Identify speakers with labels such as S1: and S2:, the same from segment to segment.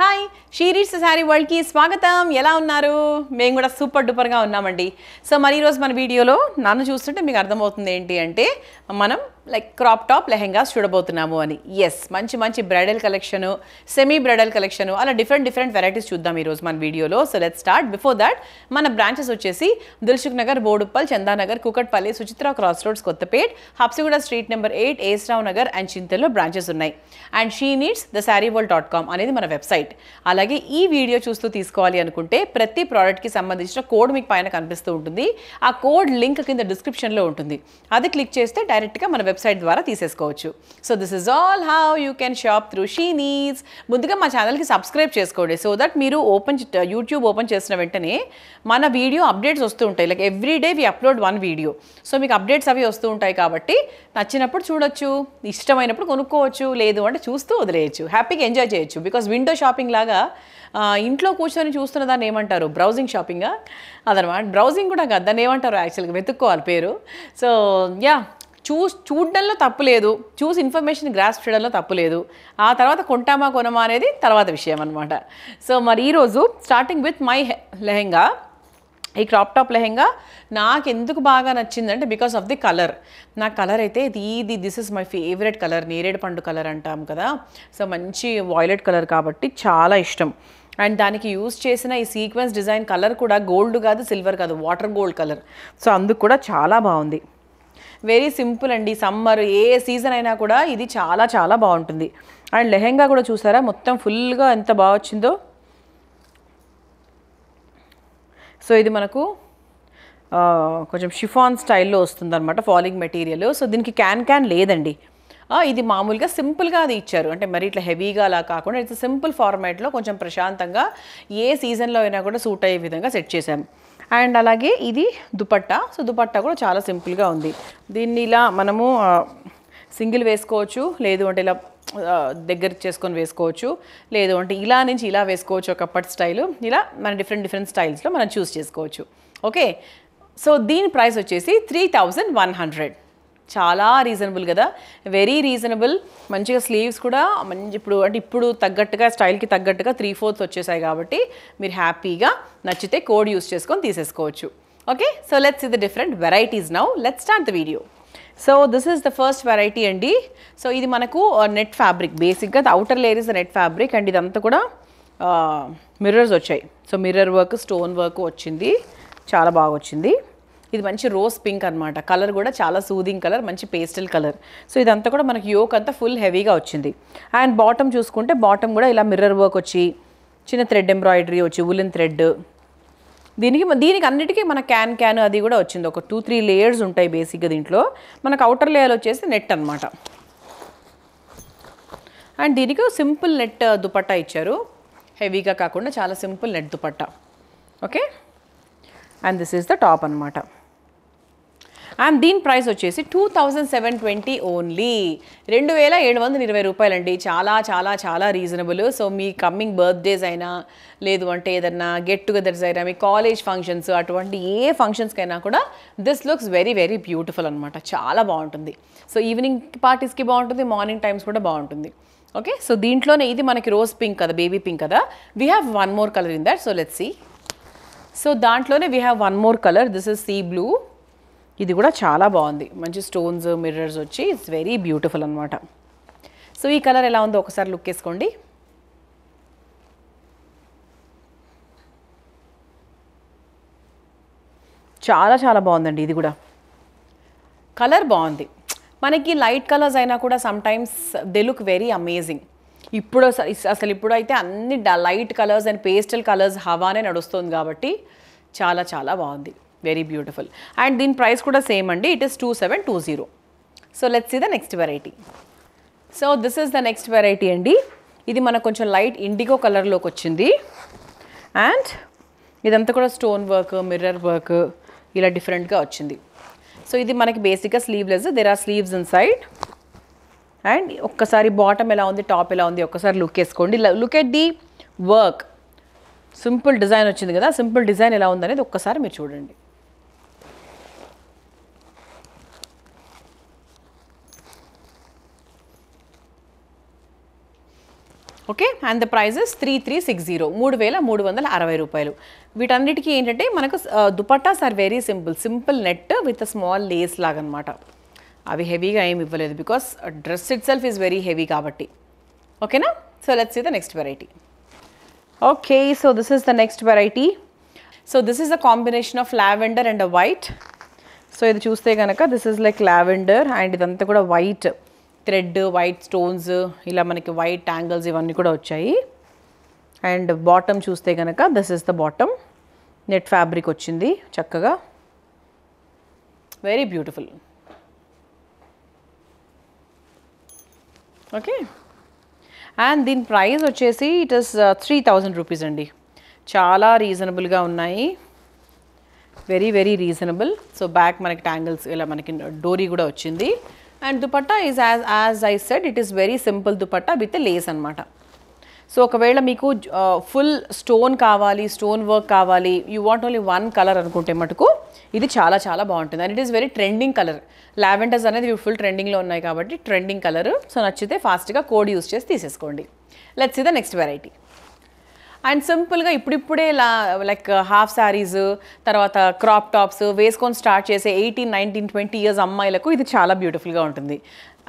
S1: hi షీరీడ్స్ sari వరల్డ్కి స్వాగతం ఎలా ఉన్నారు మేము కూడా సూపర్ డూపర్గా ఉన్నామండి సో మరి ఈరోజు మన వీడియోలో నన్ను చూస్తుంటే మీకు అర్థమవుతుంది ఏంటి అంటే మనం లైక్ క్రాప్ టాప్ లెహెంగాస్ చూడబోతున్నాము అని ఎస్ మంచి మంచి bridal collection semi bridal collection అలా డిఫరెంట్ డిఫరెంట్ వెరైటీస్ చూద్దాం ఈరోజు మన వీడియోలో so let start before that మన బ్రాంచెస్ వచ్చేసి Dilsukh Nagar Boduppal Chandanagar Kukatpally Suchitra cross roads Kothapet Habsiguda street number eight ఏస్రావు నగర్ అండ్ చింతల్లో బ్రాంచెస్ ఉన్నాయి and she needs the sari dot com అనేది మన వెబ్సైట్ అలాగే ఈ వీడియో చూస్తూ తీసుకోవాలి అనుకుంటే ప్రతి ప్రోడక్ట్కి సంబంధించిన కోడ్ మీకు పైన కనిపిస్తూ ఉంటుంది ఆ కోడ్ లింక్ కింద డిస్క్రిప్షన్లో ఉంటుంది అది క్లిక్ చేస్తే డైరెక్ట్గా మన వెబ్ వెబ్సైట్ ద్వారా తీసేసుకోవచ్చు so this is all how you can shop through షీనీస్ నీడ్స్ ముందుగా మా ఛానల్కి సబ్స్క్రైబ్ చేసుకోండి సో దట్ మీరు ఓపెన్ యూట్యూబ్ uh, ఓపెన్ చేసిన వెంటనే మన వీడియో అప్డేట్స్ వస్తూ ఉంటాయి like every day we upload one video so మీకు అప్డేట్స్ అవి వస్తూ ఉంటాయి కాబట్టి నచ్చినప్పుడు చూడొచ్చు ఇష్టమైనప్పుడు కొనుక్కోవచ్చు లేదు అంటే చూస్తూ వదిలేయచ్చు హ్యాపీగా ఎంజాయ్ చేయొచ్చు బికాస్ విండో షాపింగ్ లాగా ఇంట్లో కూర్చొని చూస్తున్న దాన్ని ఏమంటారు బ్రౌజింగ్ షాపింగా అదనమాట బ్రౌజింగ్ కూడా కాదు దాన్ని ఏమంటారు యాక్చువల్గా వెతుక్కోవాలి పేరు సో యా చూస్ చూడడంలో తప్పులేదు చూసి ఇన్ఫర్మేషన్ గ్రాస్ చేయడంలో తప్పు లేదు ఆ తర్వాత కొంటామా కొనమా అనేది తర్వాత విషయం అనమాట సో మరి ఈరోజు స్టార్టింగ్ విత్ మై లెహెంగా ఈ క్రాప్ టాప్ లెహెంగా నాకు ఎందుకు బాగా నచ్చిందంటే బికాస్ ఆఫ్ ది కలర్ నా కలర్ అయితే ఇది ఇది this is my favourite colour నేరేడు పండు కలర్ అంటాం కదా సో మంచి వాయిలెట్ కలర్ కాబట్టి చాలా ఇష్టం అండ్ దానికి యూజ్ చేసిన ఈ సీక్వెన్స్ డిజైన్ కలర్ కూడా గోల్డ్ కాదు సిల్వర్ కాదు వాటర్ గోల్డ్ కలర్ సో అందుకు కూడా చాలా బాగుంది వెరీ సింపుల్ అండి సమ్మర్ ఏ సీజన్ అయినా కూడా ఇది చాలా చాలా బాగుంటుంది అండ్ లెహెంగా కూడా చూసారా మొత్తం ఫుల్గా ఎంత బాగా వచ్చిందో సో ఇది మనకు కొంచెం షిఫాన్ స్టైల్లో వస్తుందన్నమాట ఫాలింగ్ మెటీరియల్ సో దీనికి క్యాన్ క్యాన్ లేదండి ఇది మామూలుగా సింపుల్గా అది ఇచ్చారు అంటే మరి ఇట్లా హెవీగా అలా కాకుండా ఇట్స్ సింపుల్ ఫార్మాట్లో కొంచెం ప్రశాంతంగా ఏ సీజన్లో అయినా కూడా సూట్ అయ్యే విధంగా సెట్ చేశాము అండ్ అలాగే ఇది దుపట్టా సో దుపట్టా కూడా చాలా సింపుల్గా ఉంది దీన్ని ఇలా మనము సింగిల్ వేసుకోవచ్చు లేదు అంటే ఇలా దగ్గర చేసుకొని వేసుకోవచ్చు లేదు అంటే ఇలా నుంచి ఇలా వేసుకోవచ్చు ఒకప్పటి స్టైలు ఇలా మన డిఫరెంట్ డిఫరెంట్ స్టైల్స్లో మనం చూస్ చేసుకోవచ్చు ఓకే సో దీని ప్రైస్ వచ్చేసి త్రీ థౌజండ్ వన్ హండ్రెడ్ చాలా రీజనబుల్ కదా వెరీ రీజనబుల్ మంచిగా స్లీవ్స్ కూడా మంచి ఇప్పుడు అంటే ఇప్పుడు తగ్గట్టుగా స్టైల్కి తగ్గట్టుగా త్రీ ఫోర్త్ వచ్చేసాయి కాబట్టి మీరు హ్యాపీగా నచ్చితే కోడ్ యూస్ చేసుకొని తీసేసుకోవచ్చు ఓకే సో లెట్స్ ఇది different varieties now let's start the video so this is the first variety అండి సో ఇది మనకు నెట్ ఫ్యాబ్రిక్ బేసిక్గా outer layer is net fabric and ఇదంతా కూడా మిర్రర్స్ uh, వచ్చాయి so mirror work stone work వచ్చింది చాలా బాగా వచ్చింది ఇది మంచి రోజ్ పింక్ అనమాట కలర్ కూడా చాలా సూదింగ్ కలర్ మంచి పేస్టల్ కలర్ సో ఇదంతా కూడా మనకి యోక్ అంతా ఫుల్ హెవీగా వచ్చింది అండ్ బాటమ్ చూసుకుంటే బాటమ్ కూడా ఇలా మిర్రర్ వర్క్ వచ్చి చిన్న థ్రెడ్ ఎంబ్రాయిడరీ వచ్చి ఉలెన్ థ్రెడ్ దీనికి దీనికి అన్నిటికీ మన క్యాన్ క్యాన్ అది కూడా వచ్చింది ఒక టూ త్రీ లేయర్స్ ఉంటాయి బేసిక్గా దీంట్లో మనకు అవుటర్ లేయర్ వచ్చేసి నెట్ అనమాట అండ్ దీనికి సింపుల్ నెట్ uh, దుపట్టా ఇచ్చారు హెవీగా కాకుండా చాలా simple net dupatta okay and this is the top అనమాట అండ్ దీని ప్రైస్ వచ్చేసి two thousand seven twenty only రెండు వేల ఏడు వందల ఇరవై రూపాయలండి చాలా చాలా చాలా రీజనబుల్ సో మీ కమ్మింగ్ బర్త్డేస్ అయినా లేదు అంటే ఏదన్నా గెట్ టుగెదర్స్ అయినా మీ కాలేజ్ ఫంక్షన్స్ అటువంటి ఏ ఫంక్షన్స్కైనా కూడా this looks very very beautiful అనమాట చాలా బాగుంటుంది సో ఈవినింగ్ పార్టీస్కి బాగుంటుంది మార్నింగ్ టైమ్స్ కూడా బాగుంటుంది ఓకే సో దీంట్లోనే ఇది మనకి రోజ్ పింక్ కదా బేబీ పింక్ కదా we have one more colour in that so let see so దాంట్లోనే we have one more colour this is sea blue ఇది కూడా చాలా బాగుంది మంచి స్టోన్స్ మిర్రర్స్ వచ్చి ఇట్స్ వెరీ బ్యూటిఫుల్ అనమాట సో ఈ కలర్ ఎలా ఉందో ఒకసారి లుక్ వేసుకోండి చాలా చాలా బాగుందండి ఇది కూడా కలర్ బాగుంది మనకి లైట్ కలర్స్ అయినా కూడా sometimes they look very amazing ఇప్పుడు అసలు ఇప్పుడు అయితే అన్ని light colours and pastel colours హవానే నడుస్తుంది కాబట్టి చాలా చాలా బాగుంది వెరీ బ్యూటిఫుల్ అండ్ దీని ప్రైస్ కూడా సేమ్ అండి it is two seven two zero so let's see the next variety so this is the next variety అండి ఇది మనకు కొంచెం లైట్ ఇండిగో కలర్లోకి వచ్చింది అండ్ ఇదంతా కూడా స్టోన్ వర్క్ మిర్రర్ వర్క్ ఇలా డిఫరెంట్గా వచ్చింది సో ఇది మనకి బేసిక్గా sleeveless there are sleeves in side and ఒక్కసారి బాటమ్ ఎలా ఉంది టాప్ ఎలా ఉంది ఒక్కసారి లుక్ వేసుకోండి look at the work simple design వచ్చింది కదా సింపుల్ డిజైన్ ఎలా ఉందనేది ఒక్కసారి మీరు చూడండి okay and the prizes three three six zero మూడు వేల మూడు వందల అరవై రూపాయలు వీటన్నిటికీ ఏంటంటే మనకు dupattas are very simple simple net with small lace లాగా అనమాట అవి హెవీగా ఏమి ఇవ్వలేదు because dress it itself is very heavy కాబట్టి ఓకేనా so let's see the next variety okay so this is the next variety so this is the combination of lavender and white so ఇది చూస్తే కనుక this is like lavender and ఇదంతా కూడా white thread white stones ఇలా మనకి white angles ఇవన్నీ కూడా వచ్చాయి అండ్ బాటమ్ చూస్తే కనుక this is the bottom net fabric వచ్చింది చక్కగా వెరీ బ్యూటిఫుల్ ఓకే అండ్ దీని ప్రైస్ వచ్చేసి it is three thousand rupees అండి చాలా రీజనబుల్గా ఉన్నాయి very very reasonable so back మనకి ట్యాంగిల్స్ ఇలా మనకి డోరీ కూడా వచ్చింది and dupatta is as as I said it is very simple dupatta with lace అనమాట సో ఒకవేళ మీకు ఫుల్ స్టోన్ కావాలి స్టోన్ వర్క్ కావాలి you want only one colour అనుకుంటే మటుకు ఇది చాలా చాలా బాగుంటుంది and it is very trending colour lavenders అనేది ఫుల్ ట్రెండింగ్లో ఉన్నాయి కాబట్టి ట్రెండింగ్ కలర్ సో నచ్చితే ఫాస్ట్గా కోడ్ యూస్ చేసి తీసేసుకోండి లెట్స్ ఇది ద నెక్స్ట్ వెరైటీ అండ్ సింపుల్గా ఇప్పుడిప్పుడే లా లైక్ హాఫ్ శారీస్ తర్వాత క్రాప్ టాప్స్ వేసుకొని స్టార్ట్ చేసే ఎయిటీన్ నైన్టీన్ ట్వంటీ ఇయర్స్ అమ్మాయిలకు ఇది చాలా బ్యూటిఫుల్గా ఉంటుంది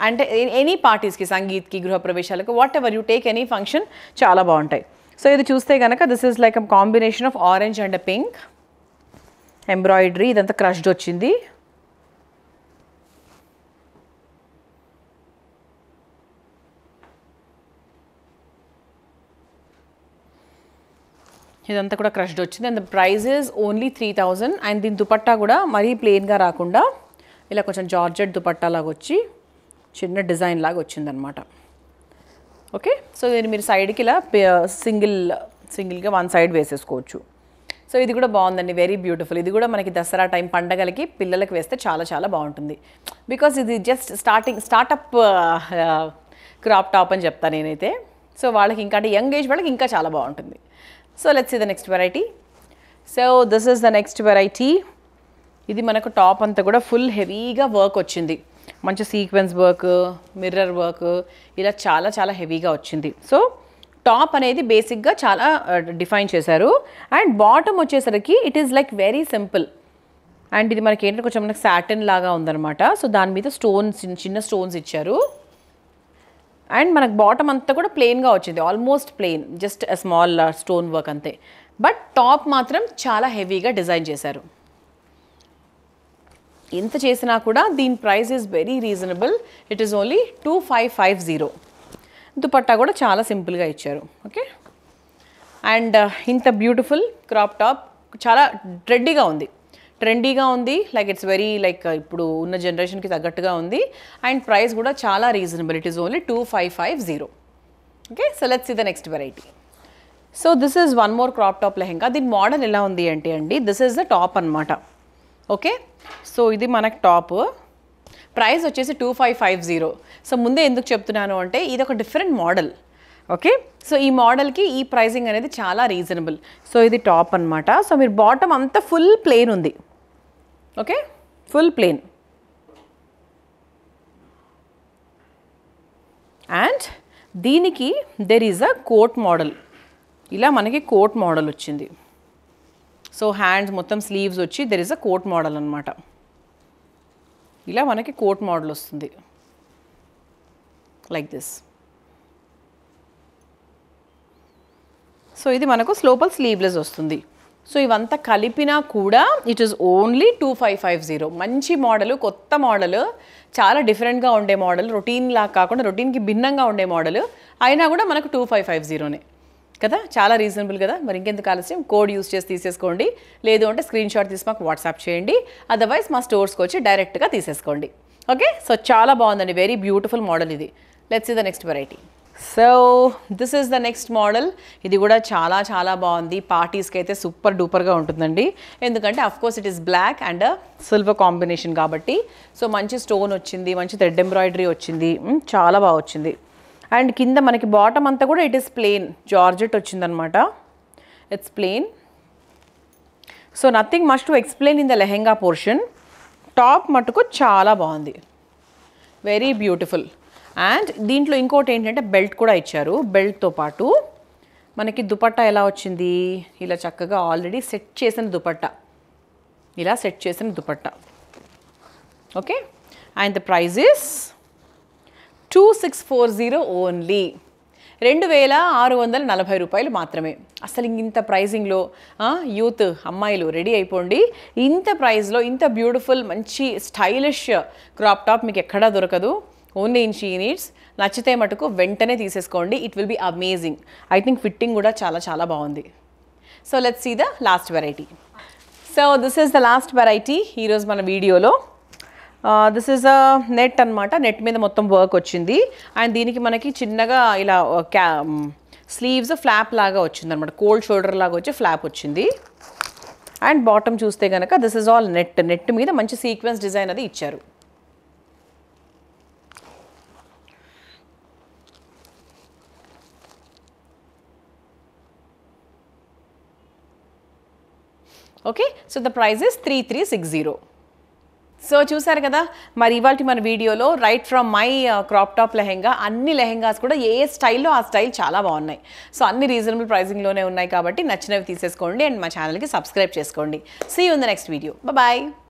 S1: అంటే ఎనీ పార్టీస్కి సంగీత్కి గృహప్రవేశాలకు whatever you take any function చాలా బాగుంటాయి సో ఇది చూస్తే కనుక this is like a combination of orange and pink embroidery ఇదంతా క్రష్డ్ వచ్చింది ఇదంతా కూడా క్రష్డ్ వచ్చింది and the prize is only three thousand and దీని దుపట్టా కూడా మరీ ప్లెయిన్గా రాకుండా ఇలా కొంచెం జార్జెట్ దుపట్టా లాగా వచ్చి చిన్న డిజైన్ లాగా వచ్చిందనమాట ఓకే సో దీన్ని మీరు సైడ్కి ఇలా సింగిల్ సింగిల్గా వన్ సైడ్ వేసేసుకోవచ్చు సో ఇది కూడా బాగుందండి వెరీ బ్యూటిఫుల్ ఇది కూడా మనకి దసరా టైం పండగలకి పిల్లలకి వేస్తే చాలా చాలా బాగుంటుంది బికాస్ ఇది just starting startup crop top అని చెప్తాను నేనైతే సో వాళ్ళకి ఇంకా అంటే యంగ్ ఏజ్ వాళ్ళకి ఇంకా చాలా బాగుంటుంది so let's see the next variety so this is the next variety ఇది మనకు టాప్ అంతా కూడా ఫుల్ హెవీగా వర్క్ వచ్చింది మంచి సీక్వెన్స్ వర్క్ మిర్రర్ వర్క్ ఇలా చాలా చాలా హెవీగా వచ్చింది సో టాప్ అనేది బేసిక్గా చాలా డిఫైన్ చేశారు అండ్ బాటమ్ వచ్చేసరికి it is like very simple and ఇది మనకి ఏంటంటే కొంచెం మనకి సాటిన్ లాగా ఉందన్నమాట సో దాని మీద స్టోన్స్ చిన్న స్టోన్స్ ఇచ్చారు అండ్ మనకు బాటమ్ అంతా కూడా ప్లెయిన్గా వచ్చింది almost plain just small stone work అంతే బట్ టాప్ మాత్రం చాలా హెవీగా డిజైన్ చేశారు ఎంత చేసినా కూడా దీని price is very reasonable it is only two five five zero dupatta కూడా చాలా సింపుల్గా ఇచ్చారు ఓకే అండ్ uh, ఇంత బ్యూటిఫుల్ క్రాప్ టాప్ చాలా రెడ్డీగా ఉంది ట్రెండీగా ఉంది లైక్ ఇట్స్ వెరీ లైక్ ఇప్పుడు ఉన్న జనరేషన్కి తగ్గట్టుగా ఉంది అండ్ ప్రైస్ కూడా చాలా reasonable it is only two five five zero okay so let's see the next variety so this is one more crop top lehenga దీని మోడల్ ఎలా ఉంది అంటే అండి దిస్ ఈజ్ ద టాప్ అనమాట ఓకే సో ఇది మనకు టాప్ ప్రైస్ వచ్చేసి two five five zero so ముందే ఎందుకు చెప్తున్నాను అంటే ఇది ఒక డిఫరెంట్ మోడల్ ఓకే సో ఈ మోడల్కి ఈ ప్రైజింగ్ అనేది చాలా రీజనబుల్ సో ఇది టాప్ అనమాట సో మీరు బాటమ్ అంతా ఫుల్ ప్లేన్ ఉంది ఓకే ఫుల్ ప్లేన్ అండ్ దీనికి there is a coat model ఇలా మనకి కోట్ మోడల్ వచ్చింది సో హ్యాండ్స్ మొత్తం స్లీవ్స్ వచ్చి there is a coat model అనమాట ఇలా మనకి కోట్ మోడల్ వస్తుంది లైక్ దిస్ సో ఇది మనకు స్లోపల్ స్లీవ్లెస్ వస్తుంది సో ఇవంతా కలిపినా కూడా it is only two five five zero మంచి మోడల్ కొత్త మోడల్ చాలా డిఫరెంట్గా ఉండే మోడల్ రొటీన్ లా కాకుండా రొటీన్కి భిన్నంగా ఉండే మోడల్ అయినా కూడా మనకు టూ ఫైవ్ ఫైవ్ జీరోనే కదా చాలా రీజనబుల్ కదా మరి ఇంకెందుకు ఆలస్యం కోడ్ యూస్ చేసి తీసేసుకోండి లేదు అంటే స్క్రీన్ షాట్ తీసి మాకు వాట్సాప్ చేయండి అదర్వైజ్ మా స్టోర్స్కి వచ్చి డైరెక్ట్గా తీసేసుకోండి ఓకే సో చాలా బాగుందండి వెరీ బ్యూటిఫుల్ మోడల్ ఇది let's see the next variety so this is the next model ఇది కూడా చాలా చాలా బాగుంది పార్టీస్కి అయితే సూపర్ డూపర్గా ఉంటుందండి ఎందుకంటే course it is black and silver combination కాబట్టి సో మంచి స్టోన్ వచ్చింది మంచి థ్రెడ్ ఎంబ్రాయిడరీ వచ్చింది hmm, చాలా బాగా వచ్చింది అండ్ కింద మనకి బాటమ్ అంతా కూడా ఇట్ ఈస్ ప్లెయిన్ జార్జెట్ వచ్చిందనమాట it's plain so nothing must to explain in the lehenga portion top మటుకు చాలా బాగుంది వెరీ బ్యూటిఫుల్ అండ్ దీంట్లో ఇంకోటి ఏంటంటే బెల్ట్ కూడా ఇచ్చారు బెల్ట్తో పాటు మనకి దుపట్టా ఎలా వచ్చింది ఇలా చక్కగా ఆల్రెడీ సెట్ చేసిన దుపట్ట ఇలా సెట్ చేసిన dupatta okay and the praise is two six four zero only రెండు వేల ఆరు వందల నలభై రూపాయలు మాత్రమే అసలు ఇంత ప్రైజింగ్లో యూత్ అమ్మాయిలు రెడీ అయిపోండి ఇంత ప్రైజ్లో ఇంత బ్యూటిఫుల్ మంచి స్టైలిష్ క్రాప్ టాప్ మీకు ఎక్కడా దొరకదు ఓన్లీ ఇన్ నీడ్స్ నచ్చితే మటుకు వెంటనే తీసేసుకోండి it will be amazing I think fitting కూడా చాలా చాలా బాగుంది so let's see the last variety so this is the last variety ఈరోజు మన వీడియోలో దిస్ ఈజ్ అ నెట్ అనమాట నెట్ మీద మొత్తం వర్క్ వచ్చింది అండ్ దీనికి మనకి చిన్నగా ఇలా క్యా స్లీవ్స్ ఫ్లాప్ లాగా వచ్చింది అనమాట కోల్డ్ షోల్డర్ లాగా వచ్చి ఫ్లాప్ వచ్చింది అండ్ బాటమ్ చూస్తే కనుక this is all net net మీద మంచి సీక్వెన్స్ డిజైన్ అది ఇచ్చారు okay so the praise is three three six zero so చూసారు కదా మరి ఇవాళ మన వీడియోలో right from my crop top lehenga అన్ని లెహెంగాస్ కూడా ఏ స్టైల్లో ఆ స్టైల్ చాలా బాగున్నాయి సో అన్ని రీజనబుల్ ప్రైజింగ్లోనే ఉన్నాయి కాబట్టి నచ్చినవి తీసేసుకోండి అండ్ మా ఛానల్కి సబ్స్క్రైబ్ చేసుకోండి సీ ఉంది నెక్స్ట్ వీడియో బాయ్